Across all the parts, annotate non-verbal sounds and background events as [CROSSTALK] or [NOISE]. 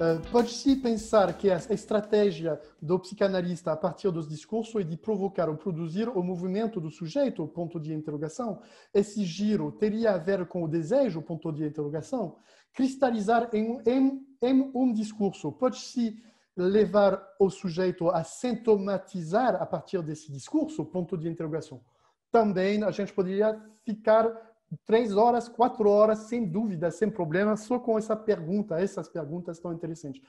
Euh, Pode-se pensar que a estratégia do psicanalista a partir dos discursos é de provocar ou produzir o movimento do sujeito, ponto de interrogação. Esse giro teria a ver com o desejo, ponto de interrogação. Cristalizar em, em, em um discurso. Pode-se levar o sujeito a sintomatizar a partir desse discurso, ponto de interrogação. Também a gente poderia ficar três horas, quatro horas, sem dúvida, sem problema, só com essa pergunta, essas perguntas tão interessantes.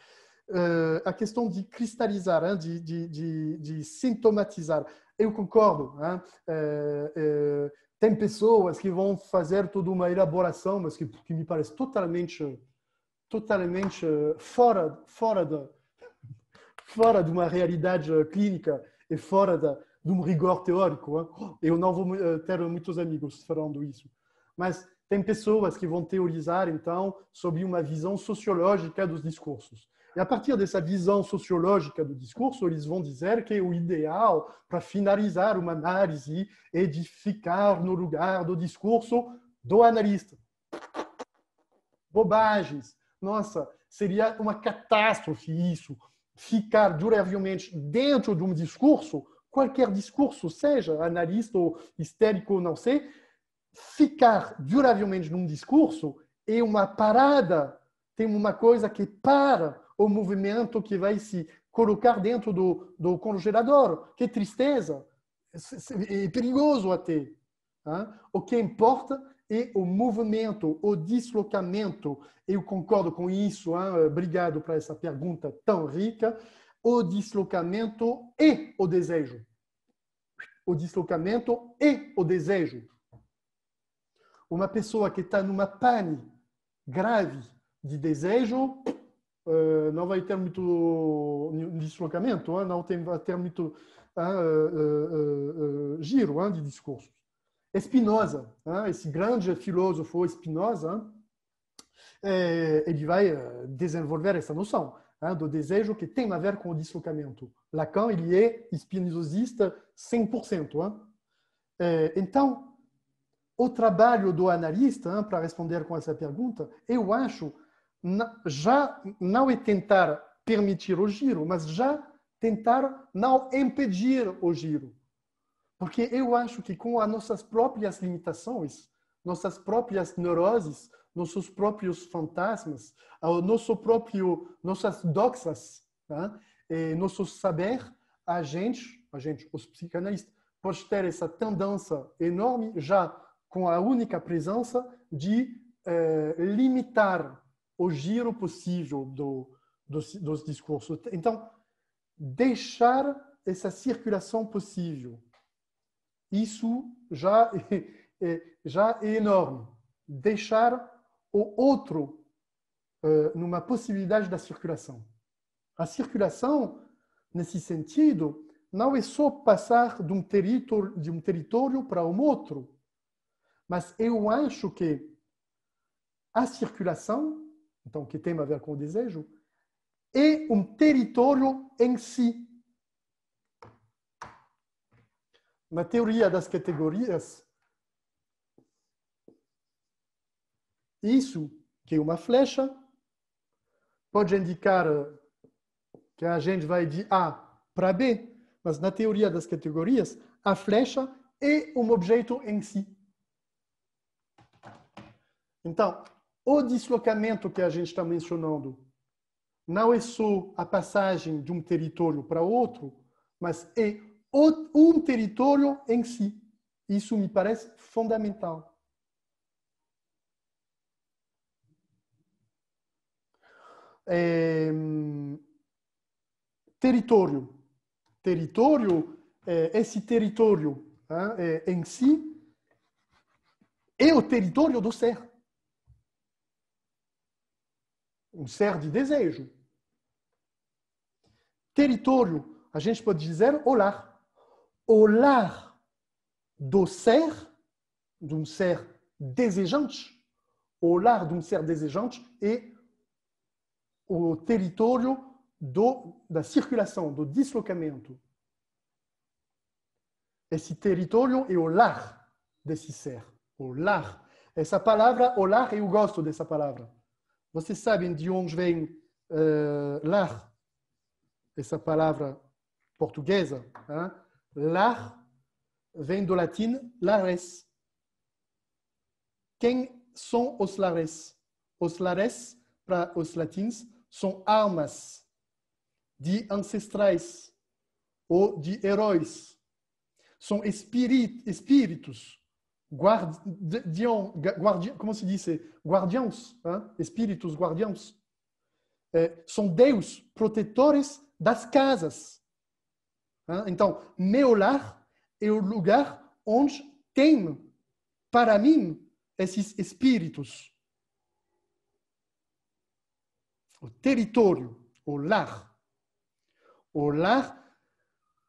Uh, a questão de cristalizar, hein, de, de, de, de, sintomatizar. Eu concordo. Hein, uh, uh, tem pessoas que vão fazer toda uma elaboração, mas que, que me parece totalmente, totalmente fora, fora, da, fora de uma realidade clínica e fora da, de um rigor teórico. Hein. Eu não vou ter muitos amigos falando isso. Mas tem pessoas que vão teorizar, então, sobre uma visão sociológica dos discursos. E a partir dessa visão sociológica do discurso, eles vão dizer que o ideal para finalizar uma análise é de ficar no lugar do discurso do analista. Bobagens. Nossa, seria uma catástrofe isso. Ficar duravelmente dentro de um discurso, qualquer discurso, seja analista ou histérico, não sei, ficar duravelmente num discurso é uma parada, tem uma coisa que para o movimento que vai se colocar dentro do, do congelador. Que tristeza! É perigoso até. Hein? O que importa é o movimento, o deslocamento. Eu concordo com isso. Hein? Obrigado para essa pergunta tão rica. O deslocamento e é o desejo. O deslocamento e é o desejo uma pessoa que está numa pane grave de desejo eh, não vai ter muito deslocamento, ah, não tem, vai ter muito ah, ah, giro de discurso. Spinoza, esse grande filósofo Spinoza, eh, ele vai eh, desenvolver essa noção do desejo que tem a ver com o deslocamento. Lacan, ele é spinozista 100%. Então, o trabalho do analista, para responder com essa pergunta, eu acho, já não é tentar permitir o giro, mas já tentar não impedir o giro. Porque eu acho que com as nossas próprias limitações, nossas próprias neuroses, nossos próprios fantasmas, nosso próprio, nossas doxas, tá? nosso saber, a gente, a gente, os psicanalistas, pode ter essa tendência enorme já com a única presença de eh, limitar o giro possível do, dos, dos discursos. Então, deixar essa circulação possível. Isso já [LAUGHS] é, é já é enorme. Deixar o outro eh, numa possibilidade da circulação. A circulação, nesse sentido, não é só passar de um território, de um território para um outro, mas eu acho que a circulação, então que tem a ver com o desejo, é um território em si. Na teoria das categorias, isso, que é uma flecha, pode indicar eh, que a gente vai de A para B, mas na teoria das categorias, a flecha é um objeto em si. Então, o deslocamento que a gente está mencionando não é só a passagem de um território para outro, mas é um território em si. Isso me parece fundamental. É... território. Território, eh, esse território ah, eh, em si é o território do ser um ser de desejo. Território, a gente pode dizer o lar. O lar do ser, de um ser desejante, o lar de um ser desejante é o território do, da circulação, do deslocamento. Esse território é o lar desse ser, o lar. Essa palavra, o lar, eu gosto dessa palavra. Vocês sabem de onde vem uh, lar? Essa palavra portuguesa. Hein? Lar vem do latim lares. Quem são os lares? Os lares, para os latins, são armas de ancestrais ou de heróis. São espíritos guardião, como se diz? Guardiões, hein? espíritos guardiões. É, eh, são deus protetores das casas. Hein? Então, meu lar é o lugar onde tem, para mim, esses espíritos. O território, o lar. O lar,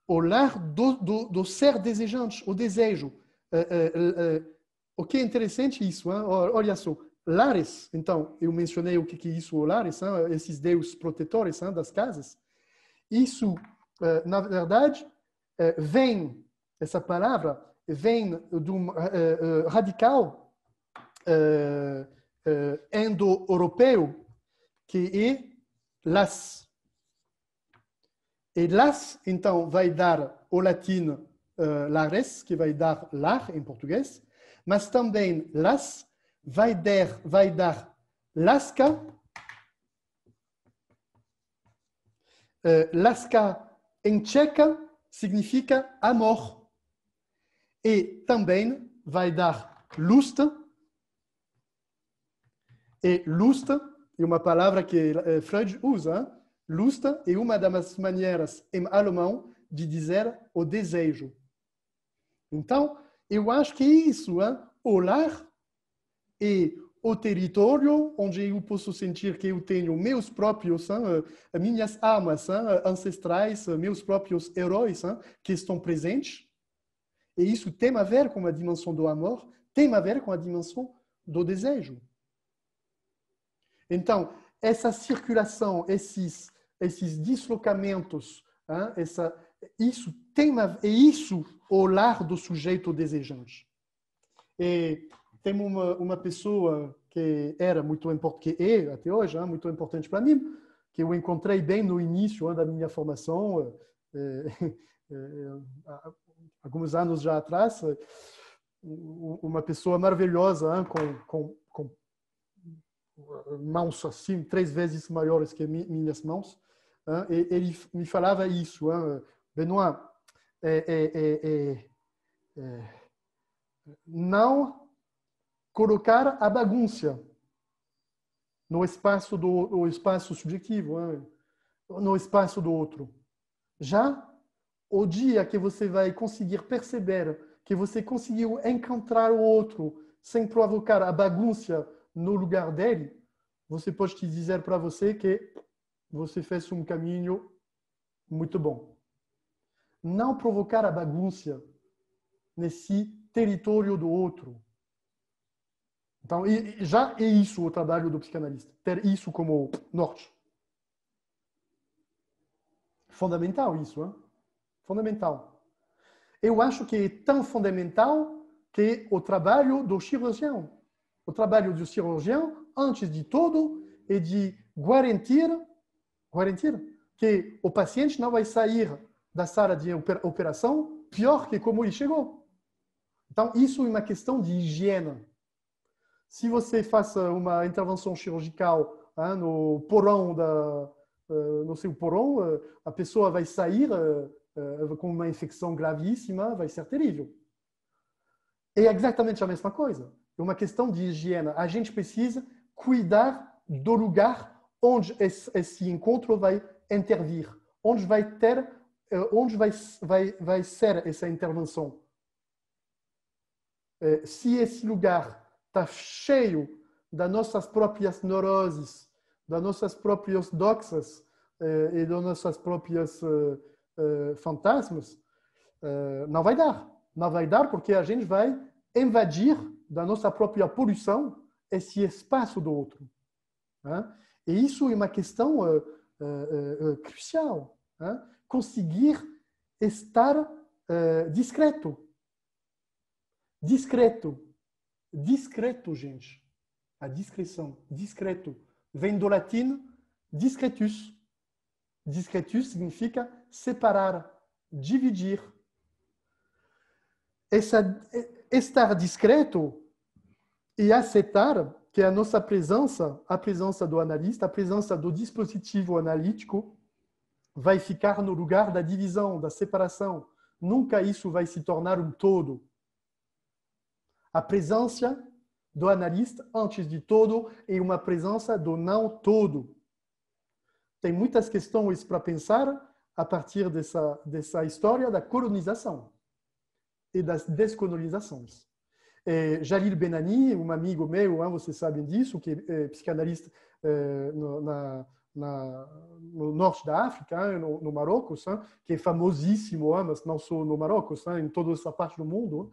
o lar do, do, do ser desejante, o desejo eh, eh, eh, o que é interessante isso, hein? olha só, lares, então, eu mencionei o que, é isso lares, hein? esses deus protetores hein? das casas, isso, na verdade, vem, essa palavra vem de um radical indo-europeu que é las. E las, então, vai dar o latim eh, lares, que vai dar lar em português, mas também las vai dar, vai dar lasca, uh, lasca em tcheca significa amor, e também vai dar lust, e lust é uma palavra que eh, Freud usa, Lust é uma das maneiras em alemão de dizer o desejo. Então, eu acho que é isso, hein? o lar e o território onde eu posso sentir que eu tenho meus próprios, hein? Eh, minhas almas eh, ancestrais, eh, meus próprios heróis hein? que estão presentes. E isso tem a ver com a dimensão do amor, tem a ver com a dimensão do desejo. Então, essa circulação, esses, esses deslocamentos, essa isso tem é isso o lar do sujeito desejante. E tem uma, uma pessoa que era muito importante, que é até hoje, né, muito importante para mim, que eu encontrei bem no início né, da minha formação, eh, [LAUGHS] eh, eh, alguns anos já atrás, uma pessoa maravilhosa, né, com, com, com mãos assim, três vezes maiores que minhas mãos, ele me falava isso, Benoit, é é, é, é, é, não colocar a bagunça no espaço do espaço subjetivo, no espaço do outro. Já o dia que você vai conseguir perceber que você conseguiu encontrar o outro sem provocar a bagunça no lugar dele, você pode te dizer para você que você fez um caminho muito bom não provocar a bagunça nesse território do outro. Então, já é isso o trabalho do psicanalista, ter isso como norte. Fundamental isso, hein? Fundamental. Eu acho que é tão fundamental que o trabalho do cirurgião. O trabalho do cirurgião, antes de tudo, é de garantir, garantir que o paciente não vai sair da sala de operação pior que como ele chegou. Então, isso é uma questão de higiene. Se você faz uma intervenção cirurgical hein, no porão da, eh, no seu porão, eh, a pessoa vai sair eh, com uma infecção gravíssima, vai ser terrível. É exatamente a mesma coisa. É uma questão de higiene. A gente precisa cuidar do lugar onde esse encontro vai intervir, onde vai ter é, onde vai, vai, vai ser essa intervenção? É, se esse lugar está cheio das nossas próprias neuroses, das nossas próprias doxas é, e das nossas próprias fantasmas, não vai dar. Não vai dar porque a gente vai invadir da nossa própria poluição esse espaço do outro. Né? E isso é uma questão crucial. Né? conseguir estar uh, discreto. Discreto. Discreto, gente. A discrição. Discreto. Vem do latim discretus. Discretus significa separar, dividir. Essa, estar discreto e aceitar que a nossa presença, a presença do analista, a presença do dispositivo analítico, vai ficar no lugar da divisão, da separação. Nunca isso vai se tornar um todo. A presença do analista, antes de todo, é uma presença do não todo. Tem muitas questões para pensar a partir dessa, dessa história da colonização e das descolonizações. É, Jalil Benani, um amigo meu, hein, vocês sabem disso, que é, é psicanalista é, no, na, na, no norte da África, no, no Marrocos, que é famosíssimo, mas não só no Marrocos, em toda essa parte do mundo.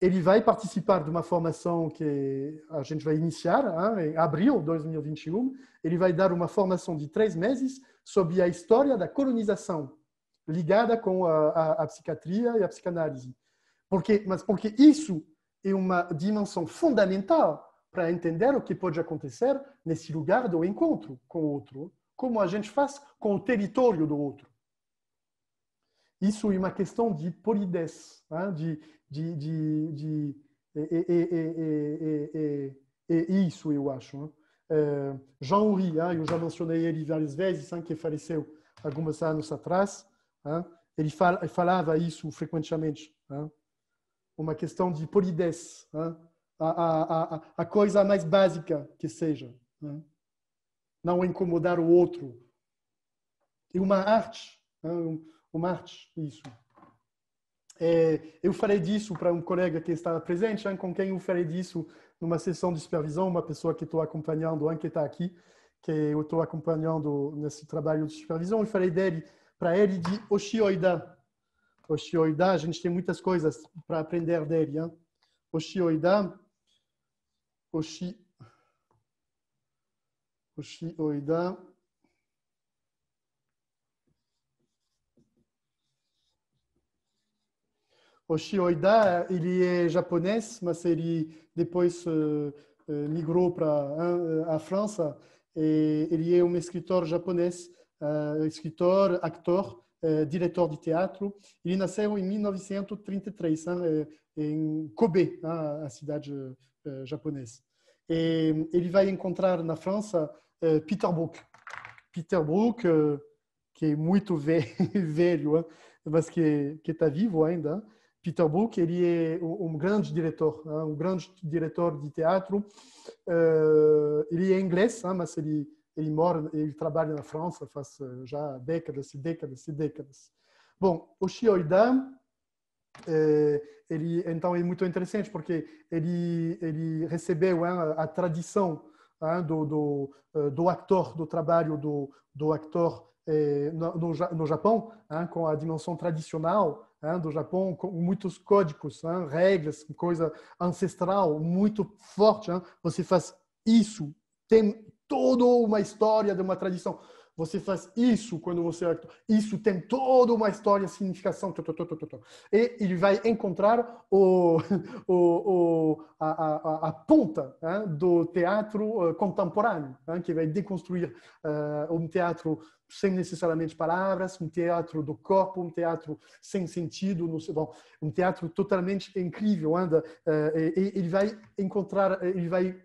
Ele vai participar de uma formação que a gente vai iniciar em abril de 2021. Ele vai dar uma formação de três meses sobre a história da colonização ligada com a, a, a psiquiatria e a psicanálise. Porque, mas porque isso é uma dimensão fundamental para entender o que pode acontecer nesse lugar do encontro com o outro, como a gente faz com o território do outro. Isso é uma questão de polidez, de, de, de, de é, é, é, isso, eu acho. Jean-Henri, eu já mencionei ele várias vezes, que faleceu alguns anos atrás, ele falava isso frequentemente. Uma questão de polidez, a, a, a coisa mais básica que seja. Né? Não incomodar o outro. E uma arte, né? uma arte, isso. É, eu falei disso para um colega que estava presente, hein, né? com quem eu falei disso numa sessão de supervisão, uma pessoa que estou acompanhando, hein, que está aqui, que eu estou acompanhando nesse trabalho de supervisão. Eu falei dele, para ele, de Oshioida. Oshioida, a gente tem muitas coisas para aprender dele. Hein? Oshioida Oshi. Oshi Oida. Oshi Oida, ele é japonês, mas ele depois eh, eh, migrou para eh, a França. E ele é um escritor japonês, escritor, actor, diretor de teatro. Ele nasceu em 1933, hein, né, em Kobe, hein, né, a cidade eh, japonês. E ele vai encontrar na França eh, Peter Brook. Peter Brook, eh, que é muito [LAUGHS] velho, mas que está vivo ainda. Peter Brook, ele é um grande diretor, um grande diretor de teatro. Ele é inglês, mas ele ele mora, ele trabalha na França faz já décadas e décadas e décadas. Bom, o Shioida ele eh, então é muito interessante porque ele ele recebeu hein, a tradição hein, do, do, eh, do actor do trabalho do, do actor eh, no, no, Japão hein, com a dimensão tradicional do Japão com muitos códigos regras coisa ancestral muito forte você faz isso tem toda uma história de uma tradição você faz isso quando você é atua. Isso tem toda uma história, significação. e ele vai encontrar o, [LAUGHS] o, o a, a, a, ponta né, do teatro eh, contemporâneo, né, que vai deconstruir uh, um teatro sem necessariamente palavras, um teatro do corpo, um teatro sem sentido, no, bom, um teatro totalmente incrível. Anda, uh, ele vai encontrar, ele vai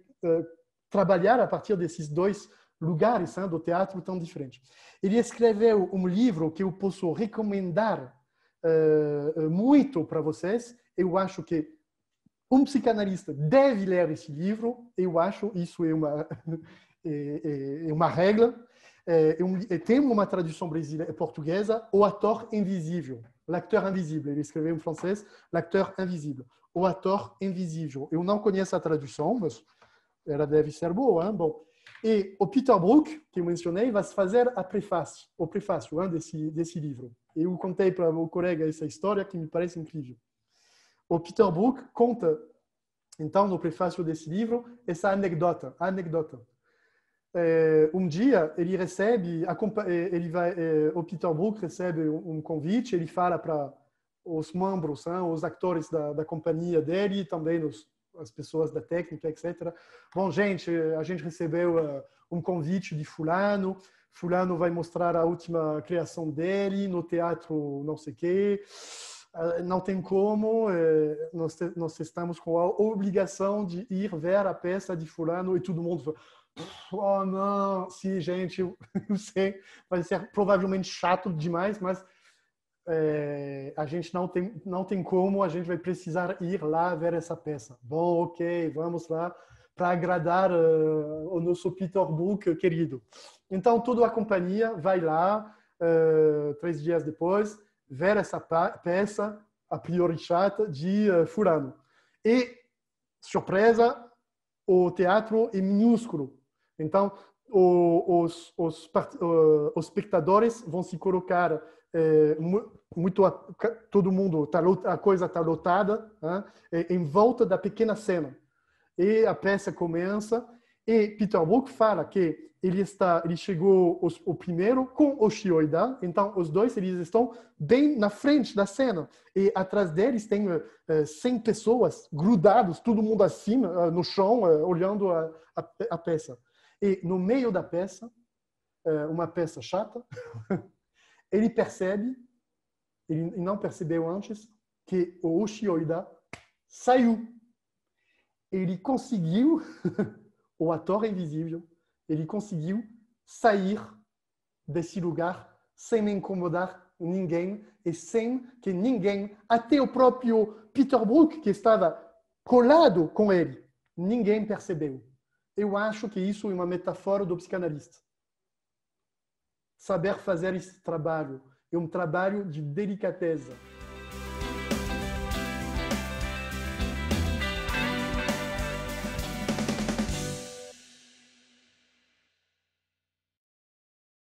trabalhar a partir desses dois lugares hein, do teatro tão diferentes. Ele escreveu um livro que eu posso recomendar uh, muito para vocês. Eu acho que um psicanalista deve ler esse livro. Eu acho isso é uma [LAUGHS] é, é, é uma regra. É, é um, é, tem uma tradução brasileira portuguesa. O ator invisível, l'acteur Invisible, Ele escreveu em francês, l'acteur Invisible, O ator invisível. Eu não conheço a tradução, mas ela deve ser boa. Hein? Bom, e o Peter Brook, que eu mencionei, vai fazer a prefácio, o prefácio hein, desse, desse livro. Eu contei para meu colega essa história que me parece incrível. O Peter Brook conta, então, no prefácio desse livro, essa anedota. anedota. É, um dia ele recebe, é, ele vai, é, o Peter Brook recebe um convite, ele fala para os membros, hein, os atores da, da companhia dele, também os, as pessoas da técnica, etc. Bom, gente, a gente recebeu eh, um convite de fulano, fulano vai mostrar a última criação dele no teatro não sei quê. Eh, não tem como, eh, nós, nós estamos com a obrigação de ir ver a peça de fulano e todo mundo oh não, sim, gente, não [LAUGHS] sei, vai ser provavelmente chato demais, mas é, a gente não tem, não tem como, a gente vai precisar ir lá ver essa peça. Bom, ok, vamos lá para agradar uh, o nosso Peter Brook querido. Então, toda a companhia vai lá, uh, três dias depois, ver essa peça, a priori chata, de uh, Furano. E, surpresa, o teatro é minúsculo. Então, o, os, os, os espectadores vão se colocar é, muito a, todo mundo tá, a coisa está lotada né? É, em volta da pequena cena e a peça começa e Peter Brook fala que ele está ele chegou os, o primeiro com o Shioida então os dois eles estão bem na frente da cena e atrás deles tem uh, é, 100 é, pessoas grudados todo mundo acima no chão olhando a, a, a, peça e no meio da peça uma peça chata [LAUGHS] Ele percebe, ele não percebeu antes, que o Oshioida saiu. Ele conseguiu, [LAUGHS] o ator é invisível, ele conseguiu sair desse lugar sem incomodar ninguém e sem que ninguém, até o próprio Peter Brook, que estava colado com ele, ninguém percebeu. Eu acho que isso é uma metáfora do psicanalista saber fazer esse trabalho. É um trabalho de delicadeza.